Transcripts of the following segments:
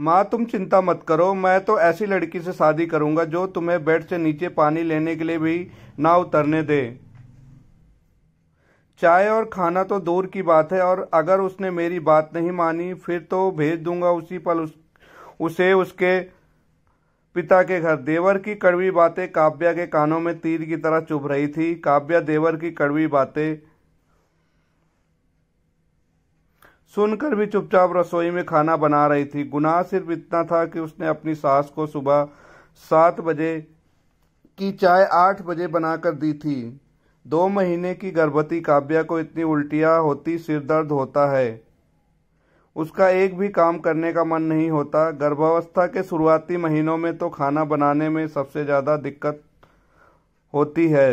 माँ तुम चिंता मत करो मैं तो ऐसी लड़की से शादी करूंगा जो तुम्हें बेड से नीचे पानी लेने के लिए भी ना उतरने दे चाय और खाना तो दूर की बात है और अगर उसने मेरी बात नहीं मानी फिर तो भेज दूंगा उसी पल उस, उसे उसके पिता के घर देवर की कड़वी बातें काव्या के कानों में तीर की तरह चुभ रही थी काव्या देवर की कड़वी बातें सुनकर भी चुपचाप रसोई में खाना बना रही थी गुनाह सिर्फ इतना था कि उसने अपनी सास को सुबह सात बजे की चाय आठ बजे बनाकर दी थी दो महीने की गर्भवती काव्या को इतनी उल्टियाँ होती सिर दर्द होता है उसका एक भी काम करने का मन नहीं होता गर्भावस्था के शुरुआती महीनों में तो खाना बनाने में सबसे ज़्यादा दिक्कत होती है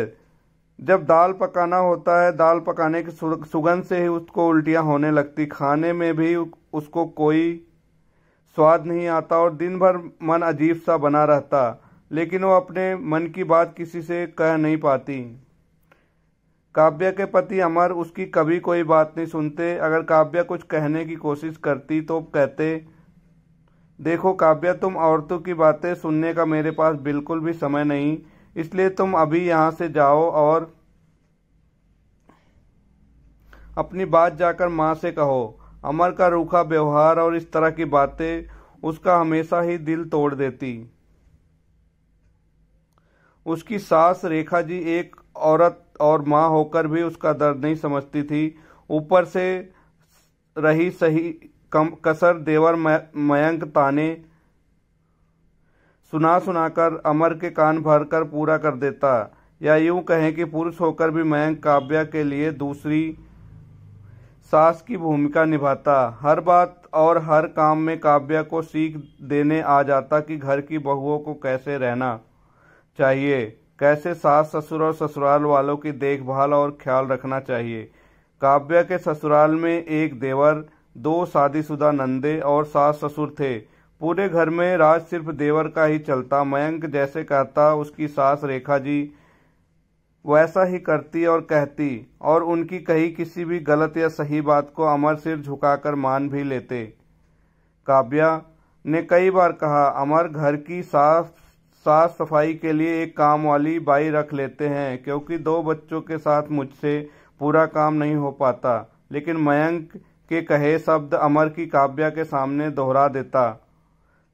जब दाल पकाना होता है दाल पकाने की सुगंध से ही उसको उल्टियाँ होने लगती खाने में भी उसको कोई स्वाद नहीं आता और दिन भर मन अजीब सा बना रहता लेकिन वो अपने मन की बात किसी से कह नहीं पाती काव्य के पति अमर उसकी कभी कोई बात नहीं सुनते अगर काव्या कुछ कहने की कोशिश करती तो कहते देखो काव्या तुम औरतों की बातें सुनने का मेरे पास बिल्कुल भी समय नहीं इसलिए तुम अभी यहाँ से जाओ और अपनी बात जाकर माँ से कहो अमर का रूखा व्यवहार और इस तरह की बातें उसका हमेशा ही दिल तोड़ देती उसकी सास रेखा जी एक औरत और माँ होकर भी उसका दर्द नहीं समझती थी ऊपर से रही सही कम कसर देवर मयंक ताने सुना सुनाकर अमर के कान भरकर पूरा कर देता या यूं कहें कि पुरुष होकर भी मयंक काव्या के लिए दूसरी सास की भूमिका निभाता हर बात और हर काम में काव्या को सीख देने आ जाता कि घर की बहुओं को कैसे रहना चाहिए कैसे सास ससुर और ससुराल वालों की देखभाल और ख्याल रखना चाहिए काव्या के ससुराल में एक देवर दो शादीशुदा नंदे और सास ससुर थे पूरे घर में राज सिर्फ देवर का ही चलता मयंक जैसे कहता उसकी सास रेखा जी वैसा ही करती और कहती और उनकी कही किसी भी गलत या सही बात को अमर सिर झुकाकर मान भी लेते काव्या ने कई बार कहा अमर घर की साफ साफ सफाई के लिए एक काम वाली बाई रख लेते हैं क्योंकि दो बच्चों के साथ मुझसे पूरा काम नहीं हो पाता लेकिन मयंक के कहे शब्द अमर की काव्या के सामने दोहरा देता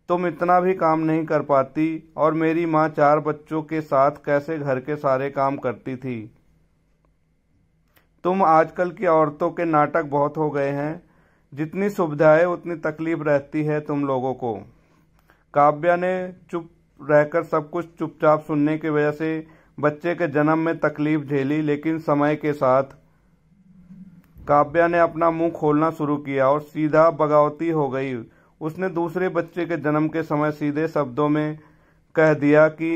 तुम इतना भी काम नहीं कर पाती और मेरी माँ चार बच्चों के साथ कैसे घर के सारे काम करती थी तुम आजकल की औरतों के नाटक बहुत हो गए हैं जितनी सुविधाएं उतनी तकलीफ रहती है तुम लोगों को काव्या ने चुप रहकर सब कुछ चुपचाप सुनने की वजह से बच्चे के जन्म में तकलीफ झेली लेकिन समय के साथ काव्या ने अपना मुंह खोलना शुरू किया और सीधा बगावती हो गई उसने दूसरे बच्चे के जन्म के समय सीधे शब्दों में कह दिया कि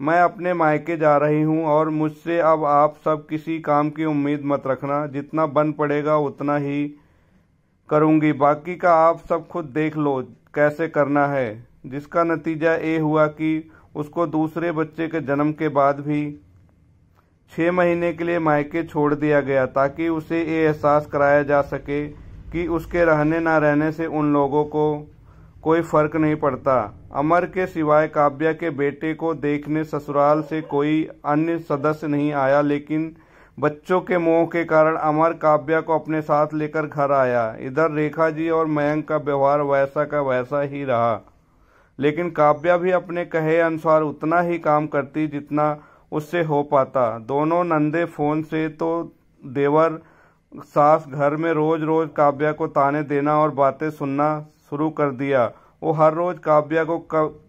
मैं अपने मायके जा रही हूं और मुझसे अब आप सब किसी काम की उम्मीद मत रखना जितना बन पड़ेगा उतना ही करूंगी बाकी का आप सब खुद देख लो कैसे करना है जिसका नतीजा ये हुआ कि उसको दूसरे बच्चे के जन्म के बाद भी छः महीने के लिए मायके छोड़ दिया गया ताकि उसे ये एहसास कराया जा सके कि उसके रहने ना रहने से उन लोगों को कोई फर्क नहीं पड़ता अमर के सिवाय काव्या के बेटे को देखने ससुराल से कोई अन्य सदस्य नहीं आया लेकिन बच्चों के मोह के कारण अमर काव्या को अपने साथ लेकर घर आया इधर रेखा जी और मयंक का व्यवहार वैसा का वैसा ही रहा लेकिन काव्या भी अपने कहे अनुसार उतना ही काम करती जितना उससे हो पाता दोनों नंदे फोन से तो देवर सास घर में रोज रोज काव्या को ताने देना और बातें सुनना शुरू कर दिया वो हर रोज काव्या को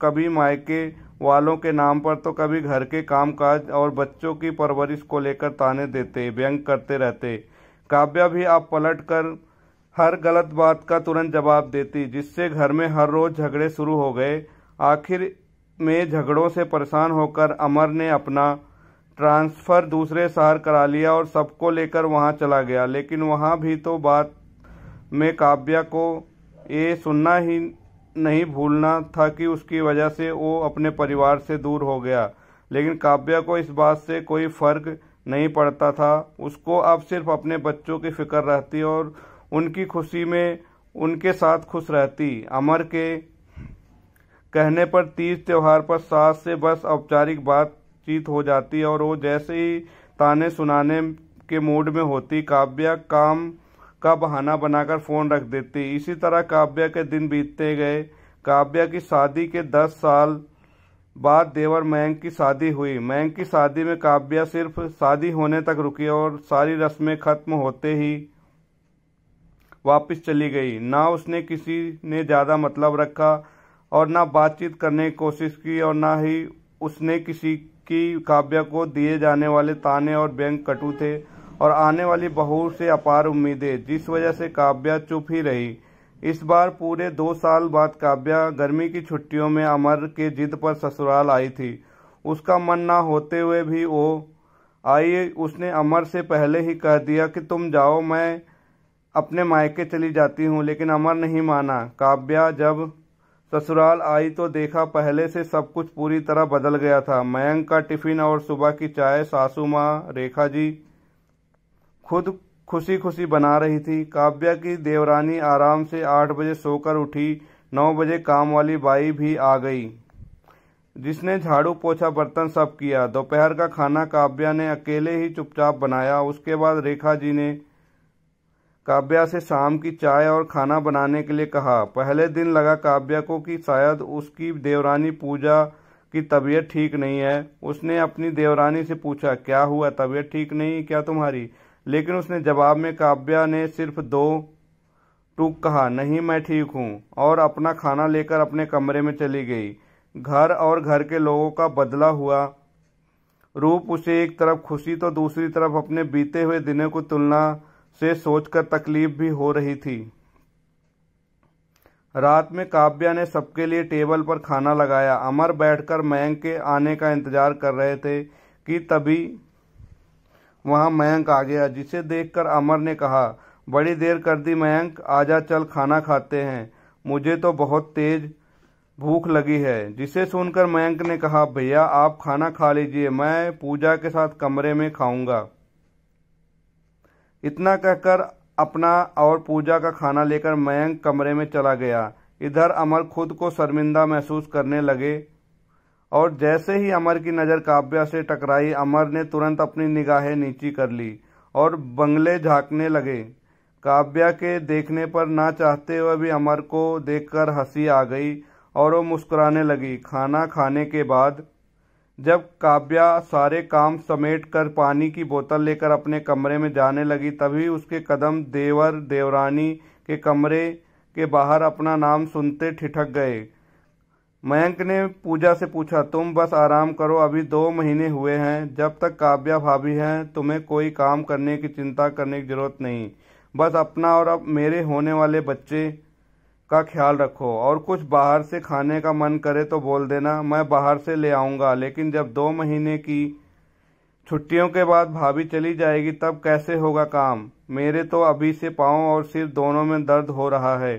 कभी मायके वालों के नाम पर तो कभी घर के कामकाज और बच्चों की परवरिश को लेकर ताने देते व्यंग करते रहते काव्या भी आप पलट कर हर गलत बात का तुरंत जवाब देती जिससे घर में हर रोज झगड़े शुरू हो गए आखिर में झगड़ों से परेशान होकर अमर ने अपना ट्रांसफ़र दूसरे शहर करा लिया और सबको लेकर वहाँ चला गया लेकिन वहाँ भी तो बात में काव्या को ये सुनना ही नहीं भूलना था कि उसकी वजह से वो अपने परिवार से दूर हो गया लेकिन काव्या को इस बात से कोई फ़र्क नहीं पड़ता था उसको अब सिर्फ अपने बच्चों की फिक्र रहती और उनकी खुशी में उनके साथ खुश रहती अमर के कहने पर तीज त्यौहार पर सास से बस औपचारिक बात बातचीत हो जाती और वो जैसे ही ताने सुनाने के मूड में होती काव्या काम का बहाना बनाकर फ़ोन रख देती इसी तरह काव्या के दिन बीतते गए काव्या की शादी के दस साल बाद देवर मैंग की शादी हुई मैंग की शादी में काव्या सिर्फ शादी होने तक रुकी और सारी रस्में खत्म होते ही वापस चली गई ना उसने किसी ने ज़्यादा मतलब रखा और ना बातचीत करने की कोशिश की और ना ही उसने किसी की काव्या को दिए जाने वाले ताने और व्यंग कटु थे और आने वाली बहू से अपार उम्मीदें जिस वजह से काव्या चुप ही रही इस बार पूरे दो साल बाद काव्या गर्मी की छुट्टियों में अमर के जिद पर ससुराल आई थी उसका मन ना होते हुए भी वो आई उसने अमर से पहले ही कह दिया कि तुम जाओ मैं अपने मायके चली जाती हूँ लेकिन अमर नहीं माना काव्या जब ससुराल आई तो देखा पहले से सब कुछ पूरी तरह बदल गया था मयंक का टिफिन और सुबह की चाय सासू माँ रेखा जी खुद खुशी खुशी बना रही थी काव्या की देवरानी आराम से आठ बजे सोकर उठी नौ बजे काम वाली बाई भी आ गई जिसने झाड़ू पोछा बर्तन सब किया दोपहर का खाना काव्या ने अकेले ही चुपचाप बनाया उसके बाद रेखा जी ने काव्या से शाम की चाय और खाना बनाने के लिए कहा पहले दिन लगा काव्या को कि शायद उसकी देवरानी पूजा की तबीयत ठीक नहीं है उसने अपनी देवरानी से पूछा क्या हुआ तबीयत ठीक नहीं क्या तुम्हारी लेकिन उसने जवाब में काव्या ने सिर्फ दो टूक कहा नहीं मैं ठीक हूँ और अपना खाना लेकर अपने कमरे में चली गई घर और घर के लोगों का बदला हुआ रूप उसे एक तरफ खुशी तो दूसरी तरफ अपने बीते हुए दिनों को तुलना से सोचकर तकलीफ भी हो रही थी रात में काव्या ने सबके लिए टेबल पर खाना लगाया अमर बैठकर मयंक के आने का इंतजार कर रहे थे कि तभी वहां मयंक आ गया जिसे देखकर अमर ने कहा बड़ी देर कर दी मयंक आजा चल खाना खाते हैं मुझे तो बहुत तेज भूख लगी है जिसे सुनकर मयंक ने कहा भैया आप खाना खा लीजिए मैं पूजा के साथ कमरे में खाऊंगा इतना कहकर अपना और पूजा का खाना लेकर मयंक कमरे में चला गया इधर अमर खुद को शर्मिंदा महसूस करने लगे और जैसे ही अमर की नज़र काव्या से टकराई अमर ने तुरंत अपनी निगाहें नीची कर ली और बंगले झांकने लगे काव्या के देखने पर ना चाहते हुए भी अमर को देखकर हंसी आ गई और वो मुस्कुराने लगी खाना खाने के बाद जब काव्या सारे काम समेट कर पानी की बोतल लेकर अपने कमरे में जाने लगी तभी उसके कदम देवर देवरानी के कमरे के बाहर अपना नाम सुनते ठिठक गए मयंक ने पूजा से पूछा तुम बस आराम करो अभी दो महीने हुए हैं जब तक काव्या भाभी हैं तुम्हें कोई काम करने की चिंता करने की ज़रूरत नहीं बस अपना और अब मेरे होने वाले बच्चे का ख्याल रखो और कुछ बाहर से खाने का मन करे तो बोल देना मैं बाहर से ले आऊँगा लेकिन जब दो महीने की छुट्टियों के बाद भाभी चली जाएगी तब कैसे होगा काम मेरे तो अभी से पाँव और सिर दोनों में दर्द हो रहा है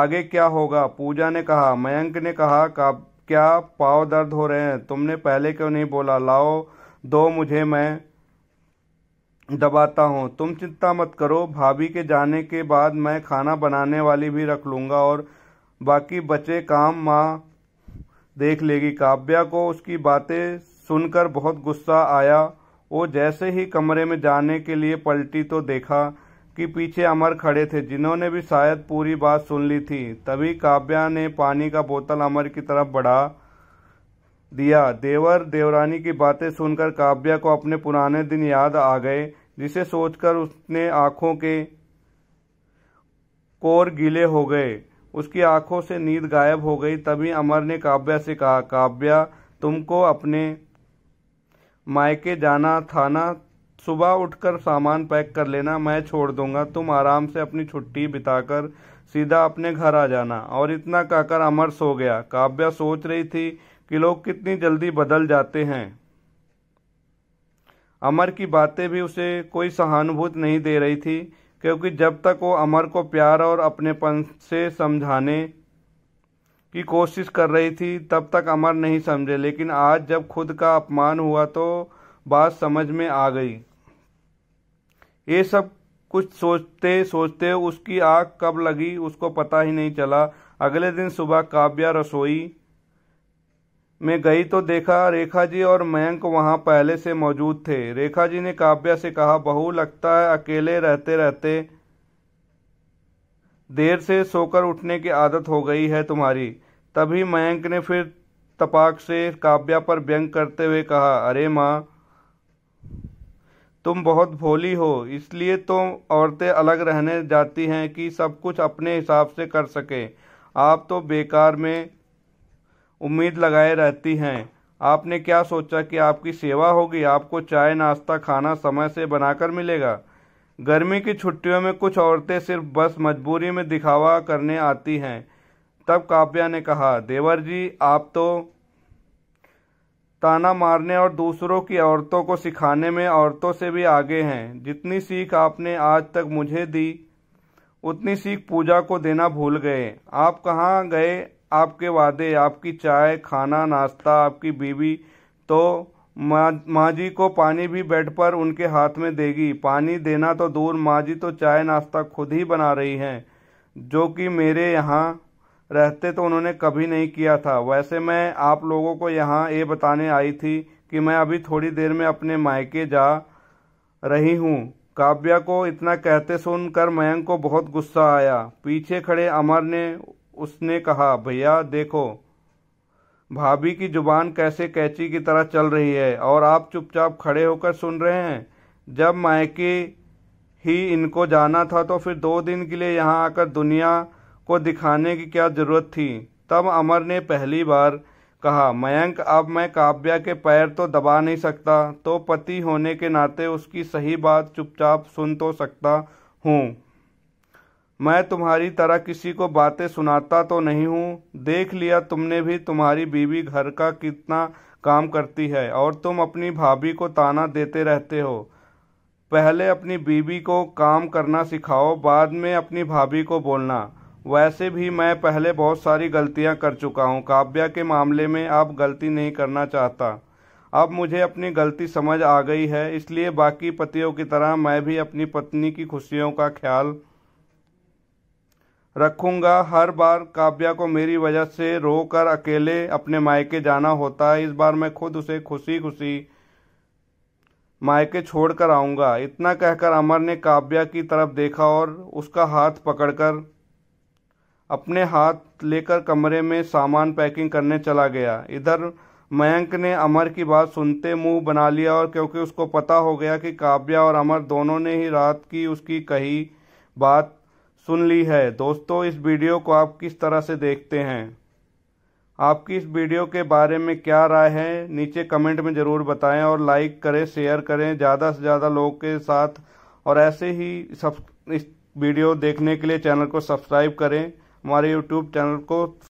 आगे क्या होगा पूजा ने कहा मयंक ने कहा का, क्या पाँव दर्द हो रहे हैं तुमने पहले क्यों नहीं बोला लाओ दो मुझे मैं दबाता हूँ तुम चिंता मत करो भाभी के जाने के बाद मैं खाना बनाने वाली भी रख लूँगा और बाकी बचे काम माँ देख लेगी काव्या को उसकी बातें सुनकर बहुत गुस्सा आया वो जैसे ही कमरे में जाने के लिए पलटी तो देखा कि पीछे अमर खड़े थे जिन्होंने भी शायद पूरी बात सुन ली थी तभी काव्या ने पानी का बोतल अमर की तरफ बढ़ा दिया देवर देवरानी की बातें सुनकर काव्या को अपने पुराने दिन याद आ गए जिसे सोचकर उसने आंखों के कोर गीले हो गए उसकी आंखों से नींद गायब हो गई तभी अमर ने काव्या से कहा काव्या तुमको अपने मायके जाना था ना सुबह उठकर सामान पैक कर लेना मैं छोड़ दूंगा तुम आराम से अपनी छुट्टी बिताकर सीधा अपने घर आ जाना और इतना कहकर अमर सो गया काव्या सोच रही थी कि लोग कितनी जल्दी बदल जाते हैं अमर की बातें भी उसे कोई सहानुभूति नहीं दे रही थी क्योंकि जब तक वो अमर को प्यार और अपनेपन से समझाने की कोशिश कर रही थी तब तक अमर नहीं समझे लेकिन आज जब खुद का अपमान हुआ तो बात समझ में आ गई ये सब कुछ सोचते सोचते उसकी आग कब लगी उसको पता ही नहीं चला अगले दिन सुबह काव्या रसोई मैं गई तो देखा रेखा जी और मयंक वहाँ पहले से मौजूद थे रेखा जी ने काव्या से कहा बहू लगता है अकेले रहते रहते देर से सोकर उठने की आदत हो गई है तुम्हारी तभी मयंक ने फिर तपाक से काव्या पर व्यंग करते हुए कहा अरे माँ तुम बहुत भोली हो इसलिए तो औरतें अलग रहने जाती हैं कि सब कुछ अपने हिसाब से कर सकें आप तो बेकार में उम्मीद लगाए रहती हैं आपने क्या सोचा कि आपकी सेवा होगी आपको चाय नाश्ता खाना समय से बनाकर मिलेगा गर्मी की छुट्टियों में कुछ औरतें सिर्फ बस मजबूरी में दिखावा करने आती हैं तब काव्या ने कहा देवर जी आप तो ताना मारने और दूसरों की औरतों को सिखाने में औरतों से भी आगे हैं जितनी सीख आपने आज तक मुझे दी उतनी सीख पूजा को देना भूल गए आप कहाँ गए आपके वादे आपकी चाय खाना नाश्ता आपकी बीवी तो माँ माँ जी को पानी भी बेड पर उनके हाथ में देगी पानी देना तो दूर माँ जी तो चाय नाश्ता खुद ही बना रही हैं जो कि मेरे यहाँ रहते तो उन्होंने कभी नहीं किया था वैसे मैं आप लोगों को यहाँ ये बताने आई थी कि मैं अभी थोड़ी देर में अपने मायके जा रही हूँ काव्या को इतना कहते सुनकर मयंक को बहुत गुस्सा आया पीछे खड़े अमर ने उसने कहा भैया देखो भाभी की जुबान कैसे कैची की तरह चल रही है और आप चुपचाप खड़े होकर सुन रहे हैं जब मायके ही इनको जाना था तो फिर दो दिन के लिए यहाँ आकर दुनिया को दिखाने की क्या ज़रूरत थी तब अमर ने पहली बार कहा मयंक अब मैं काव्या के पैर तो दबा नहीं सकता तो पति होने के नाते उसकी सही बात चुपचाप सुन तो सकता हूँ मैं तुम्हारी तरह किसी को बातें सुनाता तो नहीं हूँ देख लिया तुमने भी तुम्हारी बीवी घर का कितना काम करती है और तुम अपनी भाभी को ताना देते रहते हो पहले अपनी बीवी को काम करना सिखाओ बाद में अपनी भाभी को बोलना वैसे भी मैं पहले बहुत सारी गलतियां कर चुका हूं काव्या के मामले में अब गलती नहीं करना चाहता अब मुझे अपनी गलती समझ आ गई है इसलिए बाकी पतियों की तरह मैं भी अपनी पत्नी की खुशियों का ख्याल रखूंगा हर बार काव्या को मेरी वजह से रो कर अकेले अपने मायके जाना होता है इस बार मैं खुद उसे खुशी खुशी मायके छोड़ कर आऊँगा इतना कहकर अमर ने काव्या की तरफ देखा और उसका हाथ पकड़कर अपने हाथ लेकर कमरे में सामान पैकिंग करने चला गया इधर मयंक ने अमर की बात सुनते मुंह बना लिया और क्योंकि उसको पता हो गया कि काव्या और अमर दोनों ने ही रात की उसकी कही बात सुन ली है दोस्तों इस वीडियो को आप किस तरह से देखते हैं आपकी इस वीडियो के बारे में क्या राय है नीचे कमेंट में ज़रूर बताएं और लाइक करें शेयर करें ज़्यादा से ज़्यादा लोगों के साथ और ऐसे ही सब इस वीडियो देखने के लिए चैनल को सब्सक्राइब करें हमारे यूट्यूब चैनल को